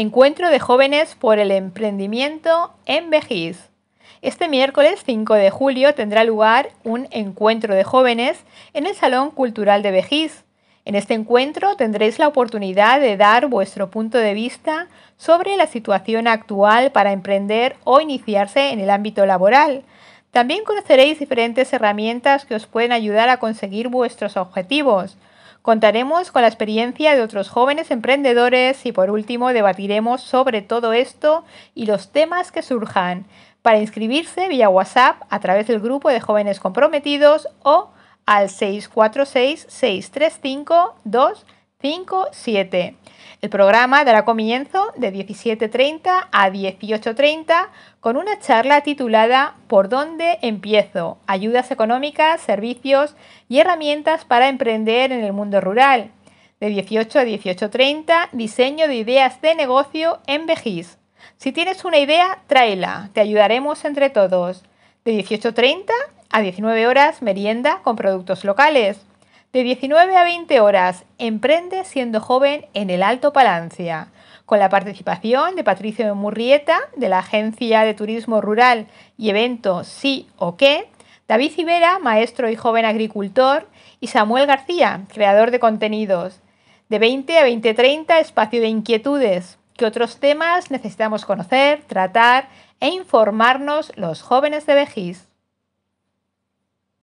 Encuentro de jóvenes por el emprendimiento en Bejís. Este miércoles 5 de julio tendrá lugar un encuentro de jóvenes en el Salón Cultural de Bejís. En este encuentro tendréis la oportunidad de dar vuestro punto de vista sobre la situación actual para emprender o iniciarse en el ámbito laboral. También conoceréis diferentes herramientas que os pueden ayudar a conseguir vuestros objetivos, Contaremos con la experiencia de otros jóvenes emprendedores y por último debatiremos sobre todo esto y los temas que surjan. Para inscribirse vía WhatsApp a través del grupo de jóvenes comprometidos o al 646-635-257. El programa dará comienzo de 17.30 a 18.30 con una charla titulada ¿Por dónde empiezo? Ayudas económicas, servicios y herramientas para emprender en el mundo rural. De 18 a 18.30, diseño de ideas de negocio en Vejís. Si tienes una idea, tráela, te ayudaremos entre todos. De 18.30 a 19 horas, merienda con productos locales. De 19 a 20 horas, Emprende siendo joven en el Alto Palancia, con la participación de Patricio Murrieta de la Agencia de Turismo Rural y Evento Sí o Qué, David Ibera, maestro y joven agricultor, y Samuel García, creador de contenidos. De 20 a 20.30, espacio de inquietudes. ¿Qué otros temas necesitamos conocer, tratar e informarnos los jóvenes de Bejís.